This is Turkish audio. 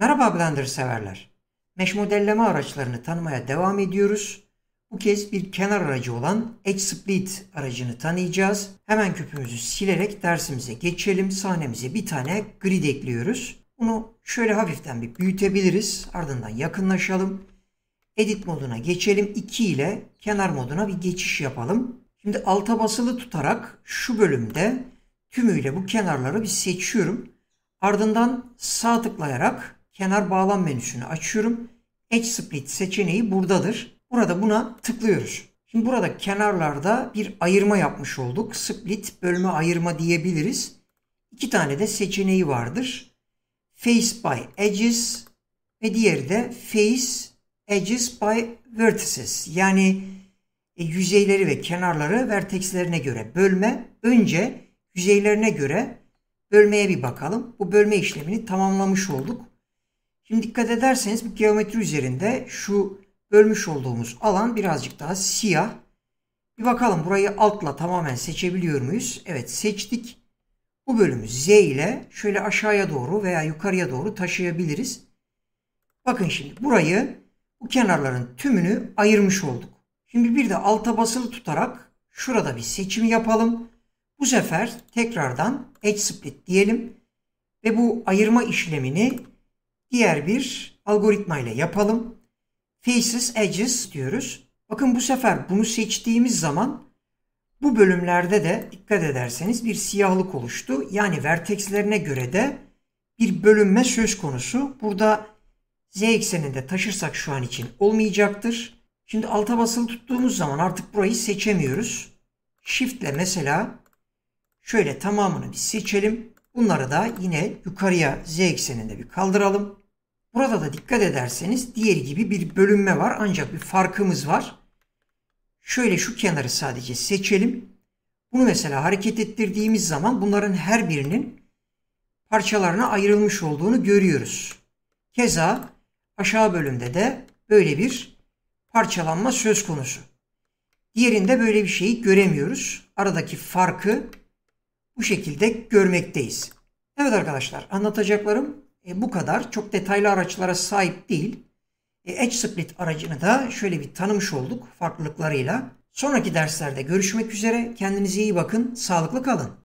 Merhaba Blender severler. Mesh modelleme araçlarını tanımaya devam ediyoruz. Bu kez bir kenar aracı olan Edge Split aracını tanıyacağız. Hemen küpümüzü silerek dersimize geçelim. Sahnemize bir tane grid ekliyoruz. Bunu şöyle hafiften bir büyütebiliriz. Ardından yakınlaşalım. Edit moduna geçelim. 2 ile kenar moduna bir geçiş yapalım. Şimdi alta basılı tutarak şu bölümde tümüyle bu kenarları bir seçiyorum. Ardından sağ tıklayarak kenar bağlam menüsünü açıyorum. Edge Split seçeneği buradadır. Burada buna tıklıyoruz. Şimdi burada kenarlarda bir ayırma yapmış olduk. Split, bölme, ayırma diyebiliriz. İki tane de seçeneği vardır. Face by Edges ve diğeri de Face Edges by Vertices. Yani e, yüzeyleri ve kenarları vertexlerine göre bölme. Önce yüzeylerine göre bölmeye bir bakalım. Bu bölme işlemini tamamlamış olduk. Şimdi dikkat ederseniz bu geometri üzerinde şu bölmüş olduğumuz alan birazcık daha siyah. Bir bakalım burayı altla tamamen seçebiliyor muyuz? Evet seçtik. Bu bölümü Z ile şöyle aşağıya doğru veya yukarıya doğru taşıyabiliriz. Bakın şimdi burayı bu kenarların tümünü ayırmış olduk. Şimdi bir de alta basılı tutarak şurada bir seçim yapalım. Bu sefer tekrardan edge split diyelim ve bu ayırma işlemini diğer bir algoritma ile yapalım. Faces Edges diyoruz. Bakın bu sefer bunu seçtiğimiz zaman bu bölümlerde de dikkat ederseniz bir siyahlık oluştu. Yani vertexlerine göre de bir bölünme söz konusu. Burada z ekseninde taşırsak şu an için olmayacaktır. Şimdi alta basılı tuttuğumuz zaman artık burayı seçemiyoruz. Shift ile mesela şöyle tamamını bir seçelim. Bunları da yine yukarıya z ekseninde bir kaldıralım. Burada da dikkat ederseniz diğer gibi bir bölünme var ancak bir farkımız var. Şöyle şu kenarı sadece seçelim. Bunu mesela hareket ettirdiğimiz zaman bunların her birinin parçalarına ayrılmış olduğunu görüyoruz. Keza aşağı bölümde de böyle bir parçalanma söz konusu. Diğerinde böyle bir şeyi göremiyoruz. Aradaki farkı bu şekilde görmekteyiz. Evet arkadaşlar anlatacaklarım e, bu kadar. Çok detaylı araçlara sahip değil. E, Edge Split aracını da şöyle bir tanımış olduk farklılıklarıyla. Sonraki derslerde görüşmek üzere. Kendinize iyi bakın. Sağlıklı kalın.